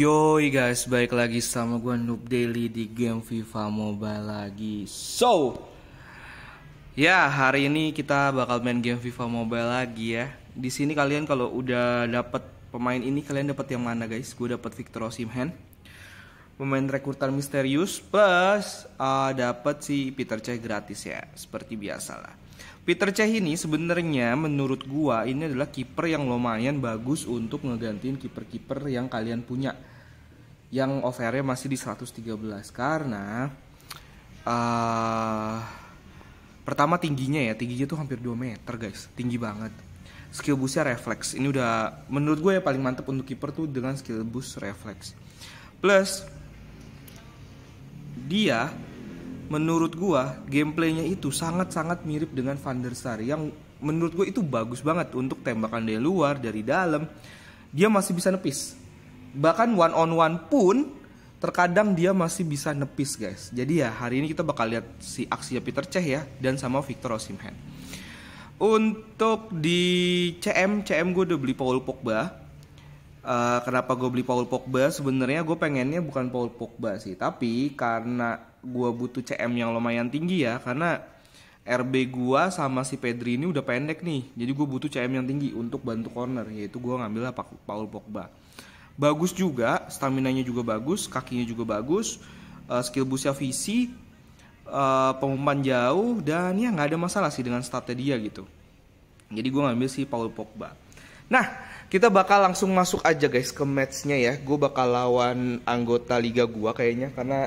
Yoi guys, baik lagi sama gue Noob Daily di game FIFA Mobile lagi So Ya, hari ini kita bakal main game FIFA Mobile lagi ya di sini kalian kalau udah dapat pemain ini kalian dapat yang mana guys? Gue dapat Victor Osimhen pemain rekrutan misterius plus uh, ah, dapat si Peter Cech gratis ya seperti biasa lah Peter Cech ini sebenarnya menurut gua ini adalah kiper yang lumayan bagus untuk ngegantiin kiper-kiper yang kalian punya yang overnya masih di 113 karena uh, pertama tingginya ya tingginya tuh hampir 2 meter guys tinggi banget skill boostnya refleks ini udah menurut gue ya paling mantep untuk kiper tuh dengan skill boost refleks plus dia menurut gua gameplaynya itu sangat-sangat mirip dengan Van der Sar yang menurut gue itu bagus banget untuk tembakan dari luar dari dalam dia masih bisa nepis bahkan one on one pun terkadang dia masih bisa nepis guys jadi ya hari ini kita bakal lihat si aksi Peter Cech ya dan sama Victor Osimhen untuk di CM CM gue udah beli Paul Pogba Uh, kenapa gue beli Paul Pogba? Sebenarnya gue pengennya bukan Paul Pogba sih, tapi karena gua butuh CM yang lumayan tinggi ya karena RB gua sama si Pedri ini udah pendek nih. Jadi gue butuh CM yang tinggi untuk bantu corner yaitu gua ngambil Paul Pogba. Bagus juga, stamina-nya juga bagus, kakinya juga bagus, uh, skill boostnya visi, uh, eh, pengumpan jauh dan ya nggak ada masalah sih dengan statnya dia gitu. Jadi gue ngambil si Paul Pogba. Nah, kita bakal langsung masuk aja guys ke matchnya ya. Gue bakal lawan anggota liga gue kayaknya karena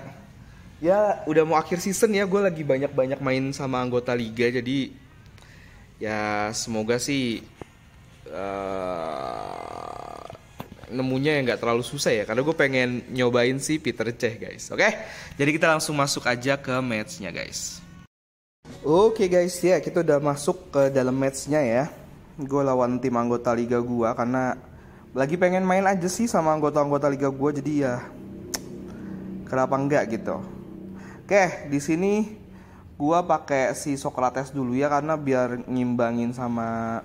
ya udah mau akhir season ya gue lagi banyak-banyak main sama anggota liga jadi ya semoga sih uh, nemunya yang nggak terlalu susah ya karena gue pengen nyobain si Peter Cech guys oke okay? jadi kita langsung masuk aja ke matchnya guys oke okay, guys ya kita udah masuk ke dalam matchnya ya gue lawan tim anggota liga gue karena lagi pengen main aja sih sama anggota-anggota liga gue jadi ya kenapa enggak gitu Oke, di sini gua pakai si Socrates dulu ya karena biar ngimbangin sama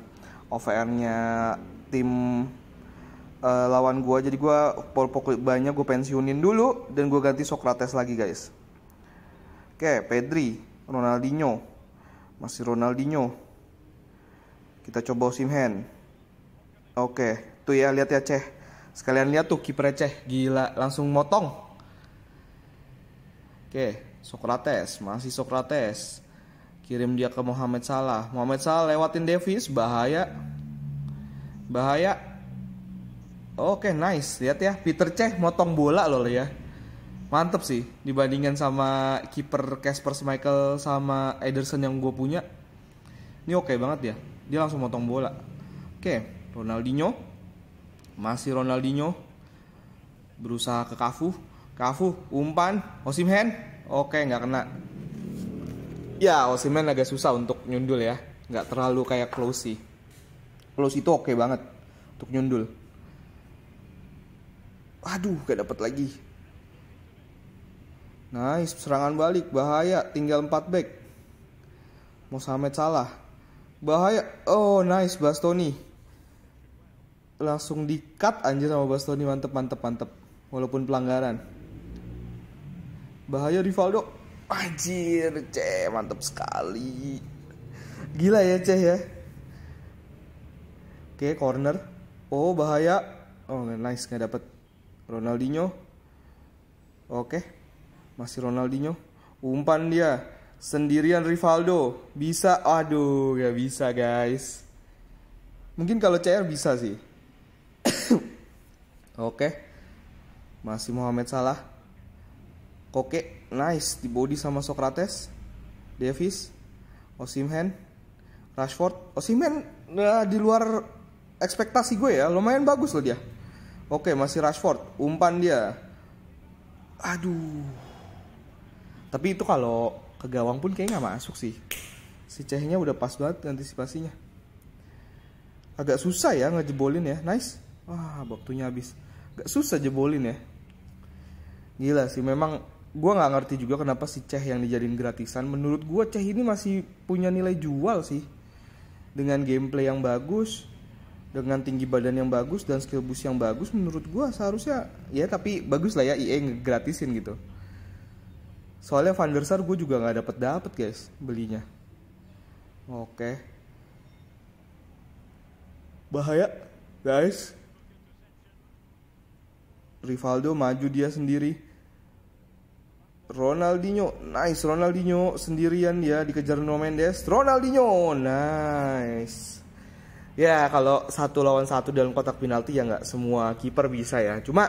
OVR-nya tim uh, lawan gua. Jadi gua banyak gue pensiunin dulu dan gue ganti Socrates lagi, guys. Oke, Pedri, Ronaldinho. Masih Ronaldinho. Kita coba Simhen. Oke, tuh ya lihat ya Ceh. Sekalian lihat tuh kiper Ceh, gila langsung motong. Oke, Socrates, masih Socrates. Kirim dia ke Muhammad Salah. Muhammad Salah lewatin Davis, bahaya. Bahaya. Oke, nice. Lihat ya, Peter Cech motong bola loh ya. Mantep sih dibandingkan sama kiper Casper Michael sama Ederson yang gue punya. Ini oke okay banget ya. Dia langsung motong bola. Oke, Ronaldinho. Masih Ronaldinho. Berusaha ke Kafu. Kafu umpan Osimhen Oke, nggak kena. Ya, Osimen agak susah untuk nyundul ya. Nggak terlalu kayak close Close itu oke banget untuk nyundul. Aduh, gak dapat lagi. Nice, serangan balik, bahaya, tinggal 4 back. Mohamed Salah. Bahaya. Oh, nice Bastoni. Langsung di-cut anjir sama Bastoni, mantep mantep mantep. Walaupun pelanggaran bahaya Rivaldo anjir ceh mantap sekali gila ya ceh ya oke corner oh bahaya oh nice nggak dapet Ronaldinho oke masih Ronaldinho umpan dia sendirian Rivaldo bisa aduh gak bisa guys mungkin kalau CR bisa sih oke masih Muhammad Salah Koke nice di body sama Socrates, Davis, Osimhen, Rashford. Osimhen nah, di luar ekspektasi gue ya, lumayan bagus loh dia. Oke, masih Rashford, umpan dia. Aduh. Tapi itu kalau ke gawang pun kayaknya nggak masuk sih. Si Cehnya udah pas banget antisipasinya. Agak susah ya ngejebolin ya. Nice. Wah, waktunya habis. Agak susah jebolin ya. Gila sih memang gue nggak ngerti juga kenapa si ceh yang dijadiin gratisan menurut gue ceh ini masih punya nilai jual sih dengan gameplay yang bagus dengan tinggi badan yang bagus dan skill boost yang bagus menurut gue seharusnya ya tapi bagus lah ya IE ngegratisin gitu soalnya Vandersar gue juga nggak dapet dapet guys belinya oke bahaya guys Rivaldo maju dia sendiri Ronaldinho, nice Ronaldinho sendirian dia ya, dikejar Nuno Mendes. Ronaldinho, nice. Ya kalau satu lawan satu dalam kotak penalti ya nggak semua kiper bisa ya. Cuma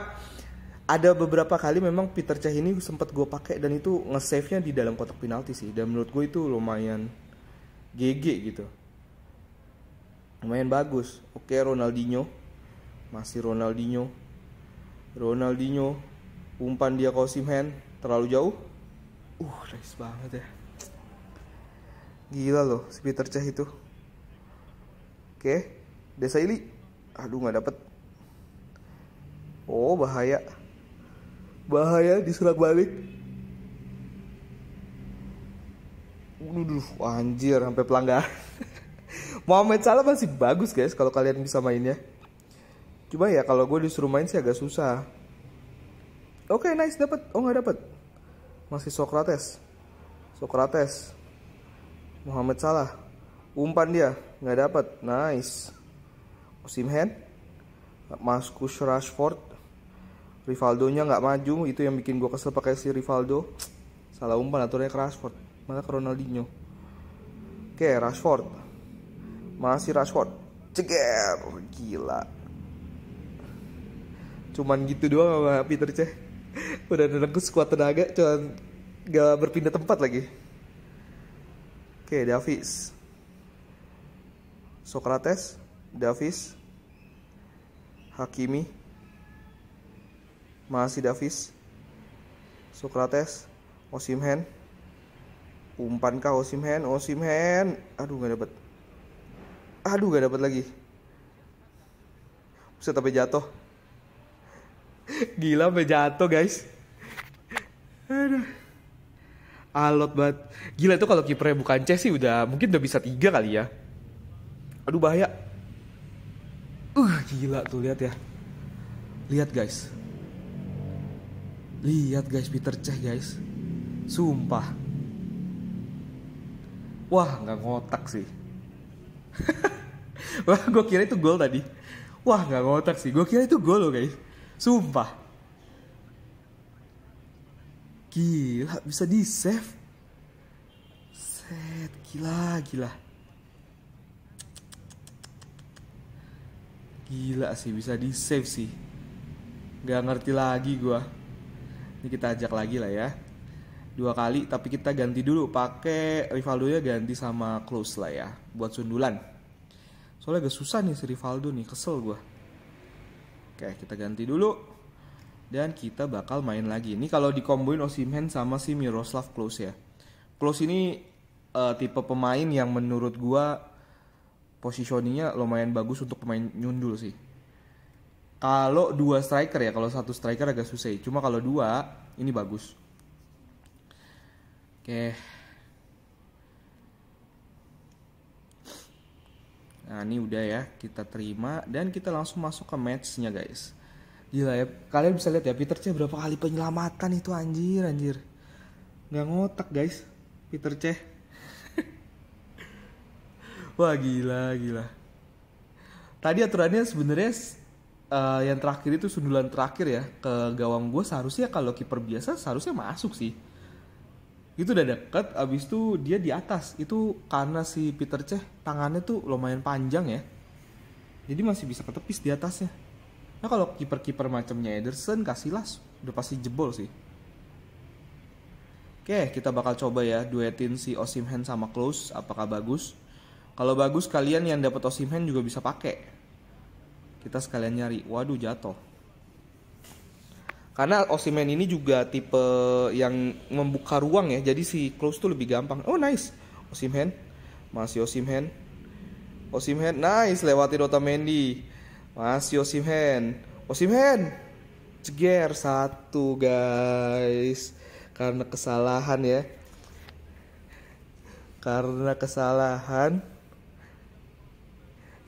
ada beberapa kali memang Peter Cech ini sempat gue pakai dan itu nge-save-nya di dalam kotak penalti sih. Dan menurut gue itu lumayan GG gitu. Lumayan bagus. Oke Ronaldinho. Masih Ronaldinho. Ronaldinho umpan dia ke Osimhen terlalu jauh uh nice banget ya gila loh si Peter Cech itu oke desa ili, aduh nggak dapet oh bahaya bahaya diserang balik Waduh, anjir, sampai pelanggar, Mohamed Salah masih bagus guys kalau kalian bisa mainnya. Cuma ya kalau gue disuruh main sih agak susah oke okay, nice dapat oh nggak dapat masih Socrates Socrates Muhammad Salah umpan dia nggak dapat nice Osimhen Marcus Rashford Rivaldo nya nggak maju itu yang bikin gua kesel pakai si Rivaldo salah umpan aturnya ke Rashford mana ke Ronaldinho oke okay, Rashford masih Rashford ceger gila cuman gitu doang sama Peter ceh? udah nengkus kuat tenaga cuman gak berpindah tempat lagi oke Davis Socrates Davis Hakimi masih Davis Socrates Osimhen umpan kah Osimhen Osimhen aduh gak dapet aduh gak dapet lagi bisa tapi jatuh Gila sampai jatuh guys. Aduh. Alot banget. Gila tuh kalau kipernya bukan C sih udah mungkin udah bisa tiga kali ya. Aduh bahaya. Uh gila tuh lihat ya. Lihat guys. Lihat guys Peter C guys. Sumpah. Wah nggak ngotak sih. Wah gue kira itu gol tadi. Wah nggak ngotak sih. Gue kira itu gol loh guys. Sumpah. Gila, bisa di-save. Set, gila, gila. Gila sih, bisa di-save sih. Gak ngerti lagi gua. Ini kita ajak lagi lah ya. Dua kali, tapi kita ganti dulu. Pakai Rivaldo ya ganti sama Close lah ya. Buat sundulan. Soalnya gak susah nih si Rivaldo nih, kesel gue. Oke, kita ganti dulu. Dan kita bakal main lagi. Ini kalau dikomboin Osimhen sama si Miroslav Klose ya. Klose ini uh, tipe pemain yang menurut gua posisinya lumayan bagus untuk pemain nyundul sih. Kalau dua striker ya, kalau satu striker agak susah. Cuma kalau dua ini bagus. Oke, Nah ini udah ya kita terima dan kita langsung masuk ke matchnya guys. Gila ya kalian bisa lihat ya Peter C berapa kali penyelamatan itu anjir anjir. Nggak ngotak guys Peter C. Wah gila gila. Tadi aturannya sebenarnya uh, yang terakhir itu sundulan terakhir ya ke gawang gue seharusnya kalau kiper biasa seharusnya masuk sih itu udah deket abis itu dia di atas itu karena si Peter Ceh tangannya tuh lumayan panjang ya jadi masih bisa ketepis di atasnya nah kalau kiper-kiper macamnya Ederson las udah pasti jebol sih Oke, kita bakal coba ya duetin si Osimhen sama Close, apakah bagus? Kalau bagus kalian yang dapat Osimhen juga bisa pakai. Kita sekalian nyari. Waduh, jatuh karena Osimen ini juga tipe yang membuka ruang ya jadi si close tuh lebih gampang oh nice Osimen masih Osimen Osimen nice lewati dota Mendy masih Osimen Osimen ceger satu guys karena kesalahan ya karena kesalahan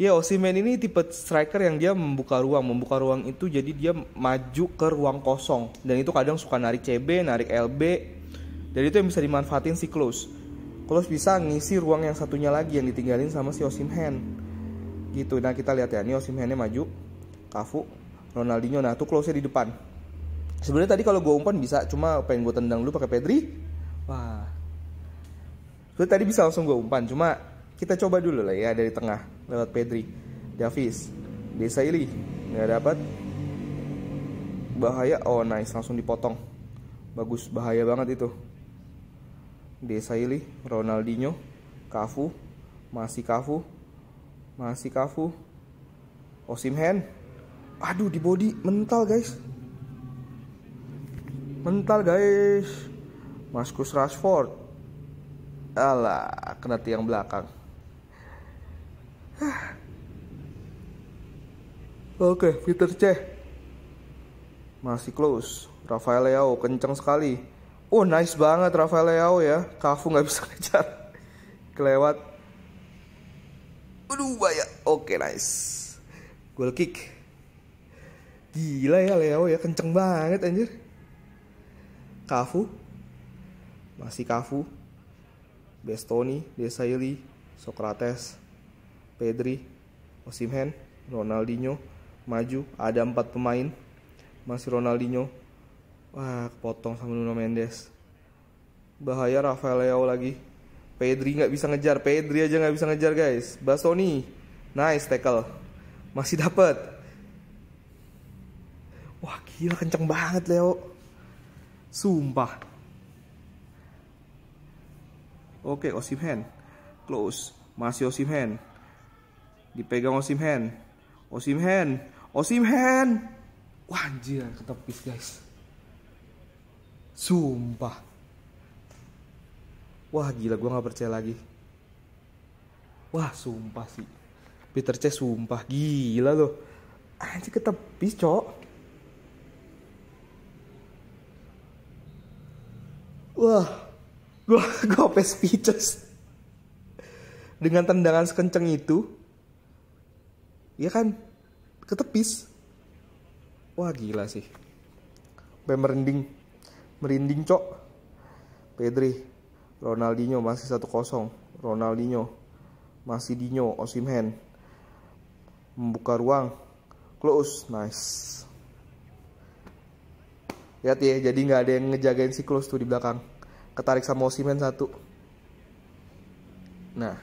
Ya Osimen ini tipe striker yang dia membuka ruang, membuka ruang itu jadi dia maju ke ruang kosong dan itu kadang suka narik CB, narik LB. Jadi itu yang bisa dimanfaatin si Close. Close bisa ngisi ruang yang satunya lagi yang ditinggalin sama si Osimhen. Gitu. Nah, kita lihat ya, ini Osimhennya maju. Kafu, Ronaldinho. Nah, tuh Close Close-nya di depan. Sebenarnya tadi kalau gue umpan bisa, cuma pengen gue tendang dulu pakai Pedri. Wah. Gue tadi bisa langsung gue umpan, cuma kita coba dulu lah ya dari tengah lewat Pedri, Davis, Desailly nggak dapat. Bahaya, oh nice langsung dipotong. Bagus, bahaya banget itu. Desailly, Ronaldinho, Kafu masih Kafu masih Kafu, Osimhen. Aduh di body mental guys. Mental guys. Marcus Rashford. Alah, kena tiang belakang. Oke, Peter C. Masih close. Rafael Leao kenceng sekali. Oh, nice banget Rafael Leao ya. Kafu nggak bisa kejar. Kelewat. Aduh, bahaya. Oke, nice. Goal kick. Gila ya Leao ya, kenceng banget anjir. Kafu. Masih Kafu. Bestoni, Desailly, Socrates. Pedri, Osimhen, Ronaldinho maju. Ada empat pemain. Masih Ronaldinho. Wah, kepotong sama Nuno Mendes. Bahaya Rafael Leao lagi. Pedri nggak bisa ngejar. Pedri aja nggak bisa ngejar, guys. Basoni. Nice tackle. Masih dapat. Wah, gila kenceng banget Leo. Sumpah. Oke, Osimhen. Close. Masih Osimhen dipegang osim Osimhen. Osimhen, Osimhen. Wah anjir ketepis guys. Sumpah. Wah gila gue nggak percaya lagi. Wah sumpah sih. Peter C sumpah gila loh. Anjir ketepis cok. Wah. Gue gue speechless. Dengan tendangan sekenceng itu, ya kan ketepis wah gila sih sampai merinding merinding cok Pedri Ronaldinho masih 1-0 Ronaldinho masih Dino Osimhen membuka ruang close nice lihat ya jadi nggak ada yang ngejagain si close tuh di belakang ketarik sama Osimhen satu nah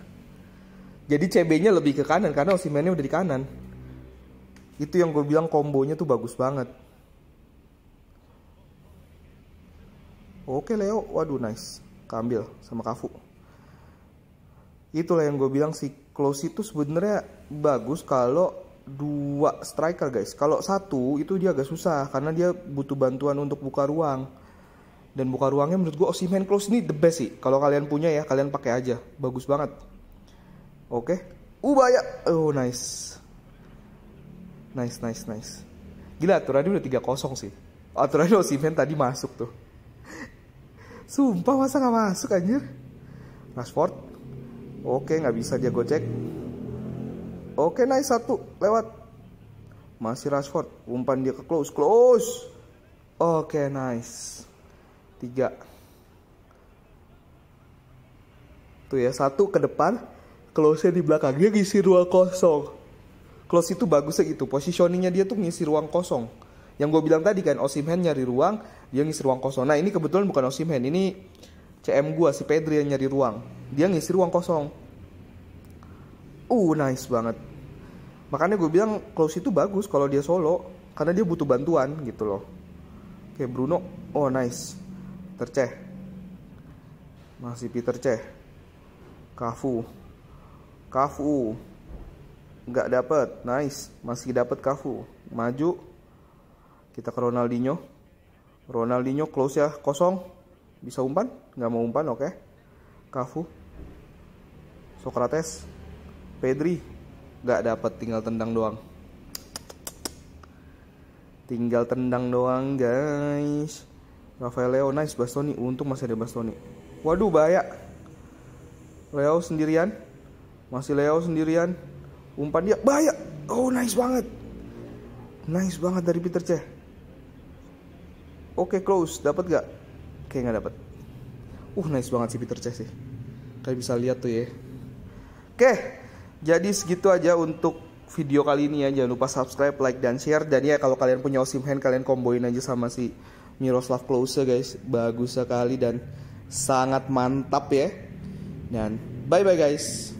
jadi CB-nya lebih ke kanan karena Osimennya udah di kanan. Itu yang gue bilang kombonya tuh bagus banget. Oke Leo, waduh nice. Kambil sama Kafu. Itulah yang gue bilang si close itu sebenarnya bagus kalau dua striker guys. Kalau satu itu dia agak susah karena dia butuh bantuan untuk buka ruang. Dan buka ruangnya menurut gue Osimen close ini the best sih. Kalau kalian punya ya kalian pakai aja. Bagus banget. Oke. Ubaya. Oh, nice. Nice, nice, nice. Gila, aturan Turadi udah 3-0 sih. Aturan Turadi Osimen tadi masuk tuh. Sumpah masa gak masuk anjir. Rashford. Oke, gak bisa dia gocek. Oke, nice satu lewat. Masih Rashford, umpan dia ke close, close. Oke, nice. Tiga. Tuh ya, satu ke depan, close di belakang dia ngisi ruang kosong close itu bagusnya gitu positioningnya dia tuh ngisi ruang kosong yang gue bilang tadi kan Osimhen nyari ruang dia ngisi ruang kosong nah ini kebetulan bukan Osimhen ini CM gue si Pedri yang nyari ruang dia ngisi ruang kosong uh nice banget makanya gue bilang close itu bagus kalau dia solo karena dia butuh bantuan gitu loh oke Bruno oh nice terceh masih Peter Ceh Kafu kafu nggak dapet nice masih dapat kafu maju kita ke Ronaldinho Ronaldinho close ya kosong bisa umpan nggak mau umpan oke okay. kafu Socrates Pedri nggak dapet tinggal tendang doang tinggal tendang doang guys Rafael Leo nice Bastoni untung masih ada Bastoni waduh bahaya Leo sendirian masih Leo sendirian. Umpan dia banyak. Oh, nice banget. Nice banget dari Peter C. Oke, close. Dapat gak? Kayak nggak dapat. Uh, nice banget sih Peter C sih. Kalian bisa lihat tuh ya. Oke, jadi segitu aja untuk video kali ini ya. Jangan lupa subscribe, like, dan share. Dan ya kalau kalian punya hand kalian komboin aja sama si Miroslav Klose ya, guys. Bagus sekali dan sangat mantap ya. Dan bye-bye guys.